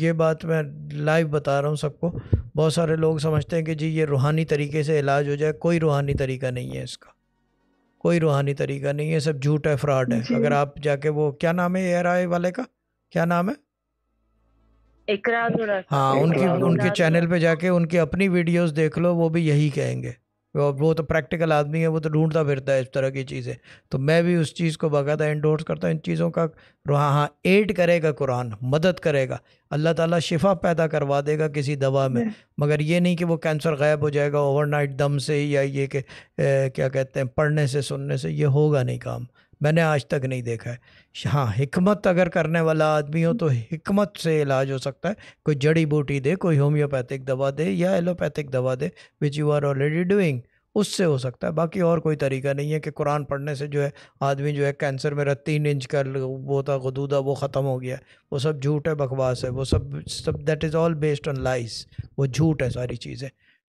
ये बात मैं लाइव बता रहा हूँ सबको बहुत सारे लोग समझते हैं कि जी ये रूहानी तरीके से इलाज हो जाए कोई रूहानी तरीका नहीं है इसका कोई रूहानी तरीका नहीं है सब झूठ है फ्रॉड है अगर आप जाके वो क्या नाम है एयर आई वाले का क्या नाम है हाँ उनकी उनके चैनल पे जाके उनकी अपनी वीडियोस देख लो वो भी यही कहेंगे और वो तो प्रैक्टिकल आदमी है वो तो ढूंढता फिरता है इस तरह की चीज़ें तो मैं भी उस चीज़ को बाकायदा इंडोर्स करता हूँ इन चीज़ों का हाँ हाँ एड करेगा कुरान मदद करेगा अल्लाह ताला शिफा पैदा करवा देगा किसी दवा में हम्म। मगर ये नहीं कि वो कैंसर गायब हो जाएगा ओवरनाइट दम से या ये कि क्या कहते हैं पढ़ने से सुनने से ये होगा नहीं काम मैंने आज तक नहीं देखा है हाँ हिकमत अगर करने वाला आदमी हो तो हिकमत से इलाज हो सकता है कोई जड़ी बूटी दे कोई होम्योपैथिक दवा दे या एलोपैथिक दवा दे which you are already doing उससे हो सकता है बाकी और कोई तरीका नहीं है कि कुरान पढ़ने से जो है आदमी जो है कैंसर में तीन इंच का वो था गदूदा वो ख़त्म हो गया वो सब झूठ है बकवास है वो सब सब that is all based on lies वो झूठ है सारी चीज़ें